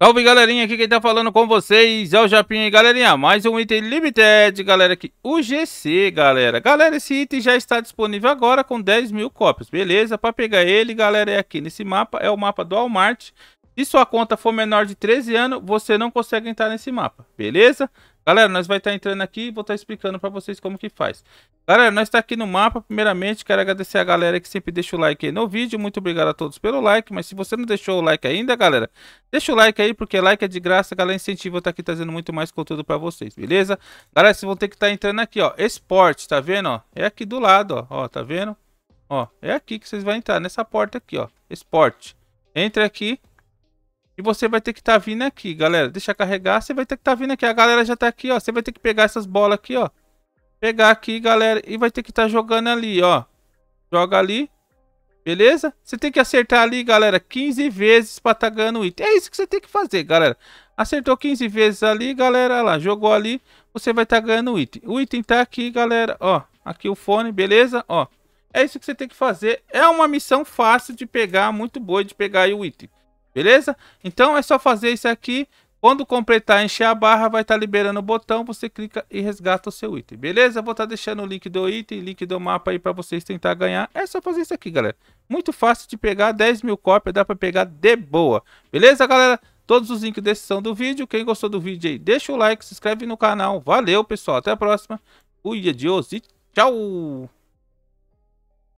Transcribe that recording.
Salve galerinha, aqui quem tá falando com vocês é o Japinha e galerinha, mais um item limited, galera, aqui, o GC, galera. Galera, esse item já está disponível agora com 10 mil cópias, beleza? Pra pegar ele, galera, é aqui nesse mapa, é o mapa do Walmart. Se sua conta for menor de 13 anos, você não consegue entrar nesse mapa, beleza? Galera, nós vai estar tá entrando aqui e vou estar tá explicando para vocês como que faz. Galera, nós está aqui no mapa. Primeiramente, quero agradecer a galera que sempre deixa o like aí no vídeo. Muito obrigado a todos pelo like. Mas se você não deixou o like ainda, galera, deixa o like aí, porque like é de graça. Galera, incentivo eu estar tá aqui trazendo muito mais conteúdo para vocês, beleza? Galera, vocês vão ter que estar tá entrando aqui, ó. Esporte, tá vendo, ó? É aqui do lado, ó. Ó, tá vendo? Ó, é aqui que vocês vão entrar, nessa porta aqui, ó. Esporte. Entre aqui e você vai ter que estar tá vindo aqui, galera. Deixa carregar, você vai ter que estar tá vindo aqui. A galera já tá aqui, ó. Você vai ter que pegar essas bolas aqui, ó. Pegar aqui, galera, e vai ter que estar tá jogando ali, ó. Joga ali. Beleza? Você tem que acertar ali, galera, 15 vezes para tá ganhando item. É isso que você tem que fazer, galera. Acertou 15 vezes ali, galera, lá, jogou ali, você vai tá ganhando item. O item tá aqui, galera, ó. Aqui o fone, beleza? Ó. É isso que você tem que fazer. É uma missão fácil de pegar, muito boa de pegar o item. Beleza? Então é só fazer isso aqui. Quando completar, encher a barra, vai estar tá liberando o botão, você clica e resgata o seu item, beleza? Vou estar tá deixando o link do item, link do mapa aí para vocês tentar ganhar. É só fazer isso aqui, galera. Muito fácil de pegar, 10 mil cópias, dá para pegar de boa. Beleza, galera? Todos os links são do vídeo. Quem gostou do vídeo aí, deixa o like, se inscreve no canal. Valeu, pessoal. Até a próxima. Fui, adiós e tchau!